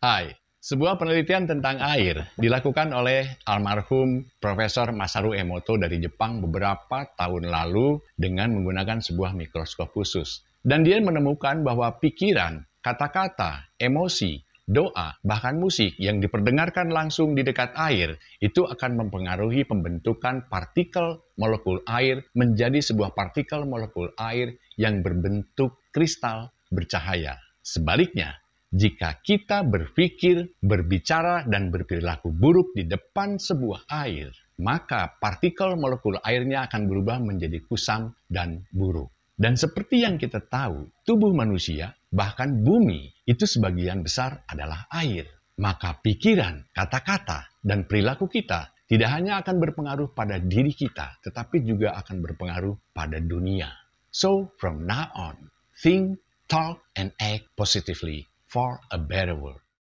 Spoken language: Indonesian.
Hai, sebuah penelitian tentang air dilakukan oleh almarhum Profesor Masaru Emoto dari Jepang beberapa tahun lalu dengan menggunakan sebuah mikroskop khusus. Dan dia menemukan bahwa pikiran, kata-kata, emosi, doa, bahkan musik yang diperdengarkan langsung di dekat air itu akan mempengaruhi pembentukan partikel molekul air menjadi sebuah partikel molekul air yang berbentuk kristal bercahaya. Sebaliknya, jika kita berpikir, berbicara, dan berperilaku buruk di depan sebuah air, maka partikel molekul airnya akan berubah menjadi kusam dan buruk. Dan seperti yang kita tahu, tubuh manusia, bahkan bumi, itu sebagian besar adalah air. Maka pikiran, kata-kata, dan perilaku kita tidak hanya akan berpengaruh pada diri kita, tetapi juga akan berpengaruh pada dunia. So, from now on, think, talk, and act positively for a better world.